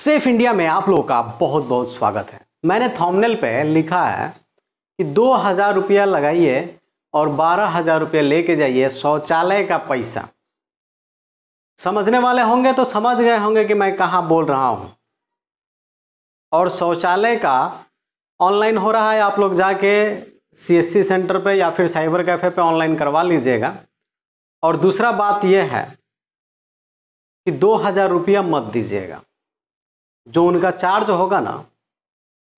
safe India में आप लोगों का बहुत बहुत स्वागत है मैंने थॉमनेल पे लिखा है कि दो हज़ार रुपया लगाइए और बारह हज़ार रुपया लेके जाइए शौचालय का पैसा समझने वाले होंगे तो समझ गए होंगे कि मैं कहाँ बोल रहा हूँ और शौचालय का ऑनलाइन हो रहा है आप लोग जाके सीएससी सेंटर पे या फिर साइबर कैफ़े पे ऑनलाइन करवा लीजिएगा और दूसरा बात यह है कि दो हज़ार रुपया मत दीजिएगा जो उनका चार्ज होगा ना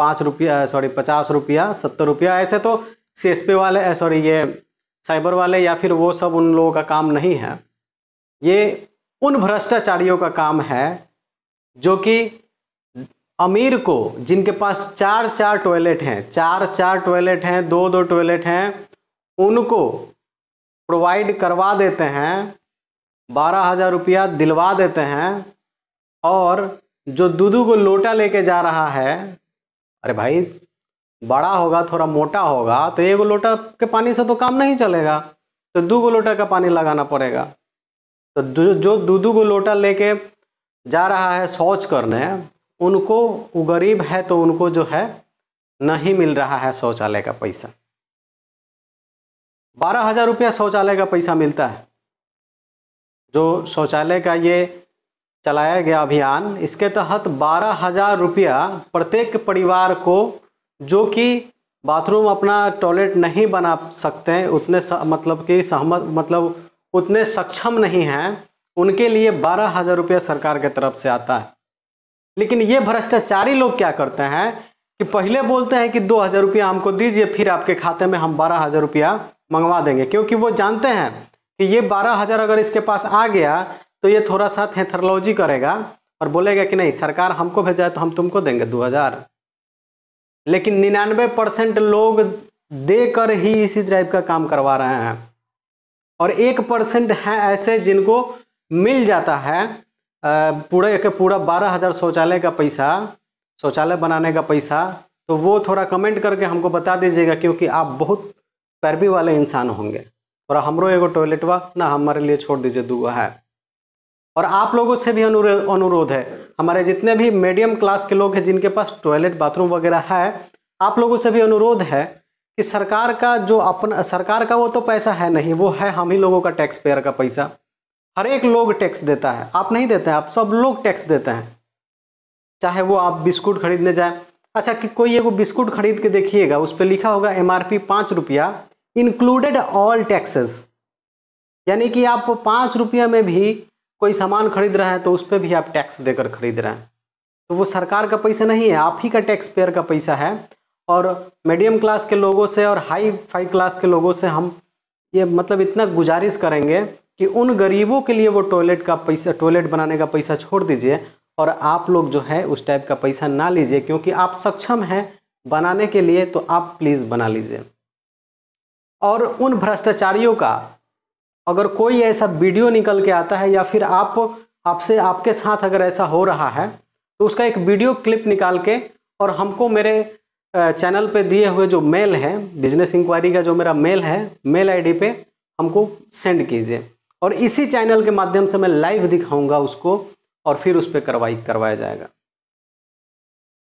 पाँच रुपया सॉरी पचास रुपया सत्तर रुपया ऐसे तो सी वाले सॉरी ये साइबर वाले या फिर वो सब उन लोगों का काम नहीं है ये उन भ्रष्टाचारियों का काम है जो कि अमीर को जिनके पास चार चार टॉयलेट हैं चार चार टॉयलेट हैं दो दो टॉयलेट हैं उनको प्रोवाइड करवा देते हैं बारह हज़ार रुपया दिलवा देते हैं और जो दूधू को लोटा लेके जा रहा है अरे भाई बड़ा होगा थोड़ा मोटा होगा तो एगो लोटा के पानी से तो काम नहीं चलेगा तो दो गो लोटा का पानी लगाना पड़ेगा तो जो दूधू को लोटा लेके जा रहा है शौच करने उनको वो गरीब है तो उनको जो है नहीं मिल रहा है शौचालय का पैसा बारह हजार रुपया शौचालय का पैसा मिलता है जो शौचालय का ये चलाया गया अभियान इसके तहत बारह हज़ार रुपया प्रत्येक परिवार को जो कि बाथरूम अपना टॉयलेट नहीं बना सकते हैं उतने मतलब कि सहमत मतलब उतने सक्षम नहीं हैं उनके लिए बारह हज़ार रुपया सरकार के तरफ से आता है लेकिन ये भ्रष्टाचारी लोग क्या करते हैं कि पहले बोलते हैं कि दो हज़ार रुपया हमको दीजिए फिर आपके खाते में हम बारह हज़ार रुपया मंगवा देंगे क्योंकि वो जानते हैं कि ये बारह हज़ार अगर इसके पास आ गया तो ये थोड़ा सा थेथरलॉजी करेगा और बोलेगा कि नहीं सरकार हमको भेजा है तो हम तुमको देंगे दो हज़ार लेकिन निन्यानवे परसेंट लोग देकर ही इसी टाइप का काम करवा रहे हैं और एक परसेंट है ऐसे जिनको मिल जाता है पूरे एक पूरा बारह हज़ार शौचालय का पैसा शौचालय बनाने का पैसा तो वो थोड़ा कमेंट करके हमको बता दीजिएगा क्योंकि आप बहुत पैरवी वाले इंसान होंगे थोड़ा हमरो एगो टॉयलेट वा ना हमारे लिए छोड़ दीजिए दूगो है और आप लोगों से भी अनुरोध है हमारे जितने भी मीडियम क्लास के लोग हैं जिनके पास टॉयलेट बाथरूम वगैरह है आप लोगों से भी अनुरोध है कि सरकार का जो अपन सरकार का वो तो पैसा है नहीं वो है हम ही लोगों का टैक्स पेयर का पैसा हर एक लोग टैक्स देता है आप नहीं देते हैं आप सब लोग टैक्स देते हैं चाहे वो आप बिस्कुट खरीदने जाए अच्छा कि कोई एगो बिस्कुट खरीद के देखिएगा उस पर लिखा होगा एम आर पी पाँच रुपया इंक्लूडेड ऑल टैक्सेस यानी कि आप पाँच रुपया में भी कोई सामान खरीद रहे हैं तो उस पर भी आप टैक्स देकर खरीद रहे हैं तो वो सरकार का पैसा नहीं है आप ही का टैक्स पेयर का पैसा है और मीडियम क्लास के लोगों से और हाई फाई क्लास के लोगों से हम ये मतलब इतना गुजारिश करेंगे कि उन गरीबों के लिए वो टॉयलेट का पैसा टॉयलेट बनाने का पैसा छोड़ दीजिए और आप लोग जो है उस टाइप का पैसा ना लीजिए क्योंकि आप सक्षम हैं बनाने के लिए तो आप प्लीज़ बना लीजिए और उन भ्रष्टाचारियों का अगर कोई ऐसा वीडियो निकल के आता है या फिर आप आपसे आपके साथ अगर ऐसा हो रहा है तो उसका एक वीडियो क्लिप निकाल के और हमको मेरे चैनल पे दिए हुए जो मेल है बिजनेस इंक्वायरी का जो मेरा मेल है मेल आईडी पे हमको सेंड कीजिए और इसी चैनल के माध्यम से मैं लाइव दिखाऊंगा उसको और फिर उस पर कार्रवाई करवाया जाएगा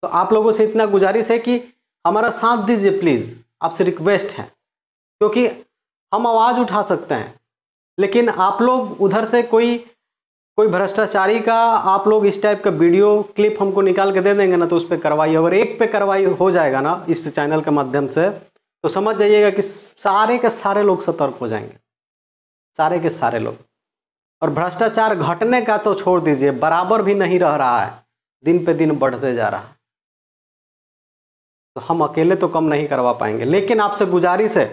तो आप लोगों से इतना गुजारिश है कि हमारा साथ दीजिए प्लीज़ आपसे रिक्वेस्ट है क्योंकि हम आवाज़ उठा सकते हैं लेकिन आप लोग उधर से कोई कोई भ्रष्टाचारी का आप लोग इस टाइप का वीडियो क्लिप हमको निकाल के दे देंगे ना तो उस पर कार्रवाई अगर एक पे कार्रवाई हो जाएगा ना इस चैनल के माध्यम से तो समझ जाइएगा कि सारे के सारे लोग सतर्क हो जाएंगे सारे के सारे लोग और भ्रष्टाचार घटने का तो छोड़ दीजिए बराबर भी नहीं रह रहा है दिन पे दिन बढ़ते जा रहा है तो हम अकेले तो कम नहीं करवा पाएंगे लेकिन आपसे गुजारिश है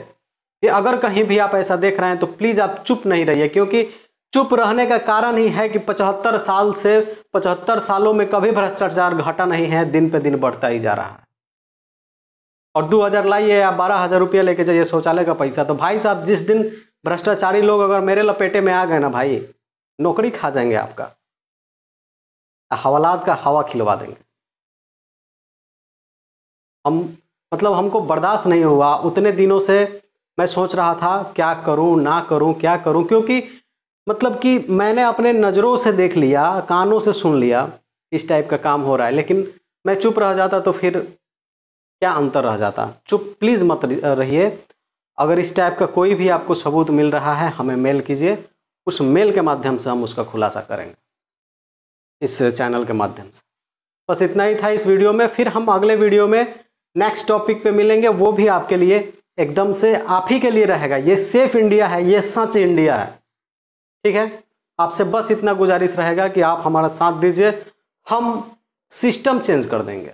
ये अगर कहीं भी आप ऐसा देख रहे हैं तो प्लीज़ आप चुप नहीं रहिए क्योंकि चुप रहने का कारण ही है कि पचहत्तर साल से पचहत्तर सालों में कभी भ्रष्टाचार घटा नहीं है दिन पे दिन बढ़ता ही जा रहा है और दो हज़ार लाइए या बारह हज़ार रुपया लेके जाइए शौचालय का पैसा तो भाई साहब जिस दिन भ्रष्टाचारी लोग अगर मेरे लपेटे में आ गए ना भाई नौकरी खा जाएंगे आपका हवालात का हवा खिलवा देंगे हम मतलब हमको बर्दाश्त नहीं हुआ उतने दिनों से मैं सोच रहा था क्या करूं ना करूं क्या करूं क्योंकि मतलब कि मैंने अपने नज़रों से देख लिया कानों से सुन लिया इस टाइप का काम हो रहा है लेकिन मैं चुप रह जाता तो फिर क्या अंतर रह जाता चुप प्लीज़ मत रहिए अगर इस टाइप का कोई भी आपको सबूत मिल रहा है हमें मेल कीजिए उस मेल के माध्यम से हम उसका खुलासा करेंगे इस चैनल के माध्यम से बस इतना ही था इस वीडियो में फिर हम अगले वीडियो में नेक्स्ट टॉपिक पे मिलेंगे वो भी आपके लिए एकदम से आप ही के लिए रहेगा ये सेफ इंडिया है ये सच इंडिया है ठीक है आपसे बस इतना गुजारिश रहेगा कि आप हमारा साथ दीजिए हम सिस्टम चेंज कर देंगे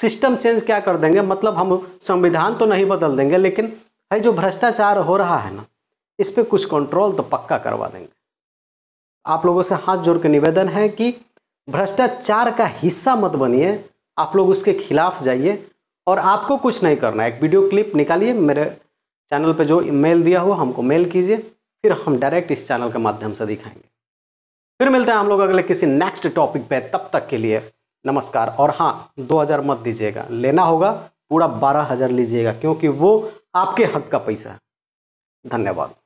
सिस्टम चेंज क्या कर देंगे मतलब हम संविधान तो नहीं बदल देंगे लेकिन भाई जो भ्रष्टाचार हो रहा है ना इस पर कुछ कंट्रोल तो पक्का करवा देंगे आप लोगों से हाथ जोड़ के निवेदन है कि भ्रष्टाचार का हिस्सा मत बनिए आप लोग उसके खिलाफ जाइए और आपको कुछ नहीं करना है एक वीडियो क्लिप निकालिए मेरे चैनल पे जो मेल दिया हुआ हमको मेल कीजिए फिर हम डायरेक्ट इस चैनल के माध्यम से दिखाएंगे फिर मिलते हैं हम लोग अगले किसी नेक्स्ट टॉपिक पे तब तक के लिए नमस्कार और हाँ 2000 मत दीजिएगा लेना होगा पूरा 12000 लीजिएगा क्योंकि वो आपके हक का पैसा है धन्यवाद